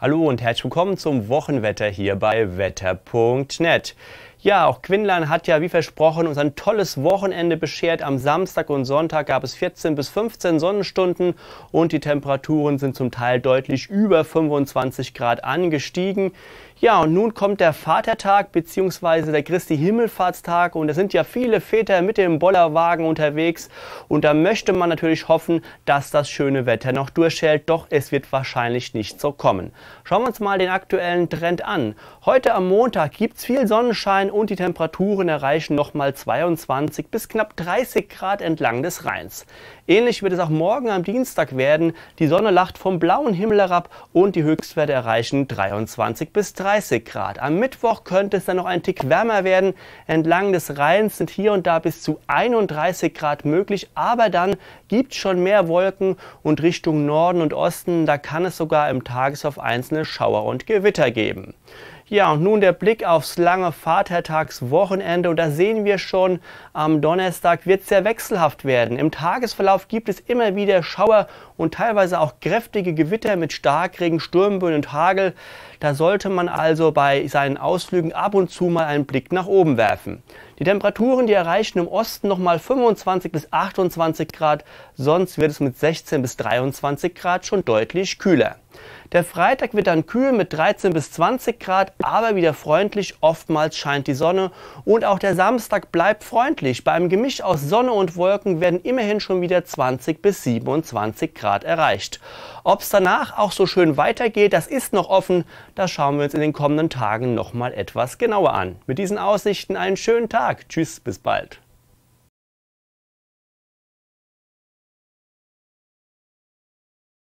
Hallo und herzlich willkommen zum Wochenwetter hier bei wetter.net. Ja, auch Quinlan hat ja wie versprochen uns ein tolles Wochenende beschert. Am Samstag und Sonntag gab es 14 bis 15 Sonnenstunden und die Temperaturen sind zum Teil deutlich über 25 Grad angestiegen. Ja, und nun kommt der Vatertag bzw. der Christi Himmelfahrtstag und es sind ja viele Väter mit dem Bollerwagen unterwegs und da möchte man natürlich hoffen, dass das schöne Wetter noch durchhält, doch es wird wahrscheinlich nicht so kommen. Schauen wir uns mal den aktuellen Trend an. Heute am Montag gibt es viel Sonnenschein sein und die Temperaturen erreichen nochmal 22 bis knapp 30 Grad entlang des Rheins. Ähnlich wird es auch morgen am Dienstag werden. Die Sonne lacht vom blauen Himmel herab und die Höchstwerte erreichen 23 bis 30 Grad. Am Mittwoch könnte es dann noch ein Tick wärmer werden. Entlang des Rheins sind hier und da bis zu 31 Grad möglich, aber dann gibt es schon mehr Wolken und Richtung Norden und Osten, da kann es sogar im Tagesverlauf einzelne Schauer und Gewitter geben. Ja, und nun der Blick aufs lange Vatertagswochenende. Und da sehen wir schon, am Donnerstag wird es sehr wechselhaft werden. Im Tagesverlauf gibt es immer wieder Schauer und teilweise auch kräftige Gewitter mit Starkregen, Sturmböen und Hagel. Da sollte man also bei seinen Ausflügen ab und zu mal einen Blick nach oben werfen. Die Temperaturen, die erreichen im Osten nochmal 25 bis 28 Grad, sonst wird es mit 16 bis 23 Grad schon deutlich kühler. Der Freitag wird dann kühl mit 13 bis 20 Grad, aber wieder freundlich. Oftmals scheint die Sonne. Und auch der Samstag bleibt freundlich. Bei einem Gemisch aus Sonne und Wolken werden immerhin schon wieder 20 bis 27 Grad erreicht. Ob es danach auch so schön weitergeht, das ist noch offen. Das schauen wir uns in den kommenden Tagen nochmal etwas genauer an. Mit diesen Aussichten einen schönen Tag. Tschüss, bis bald.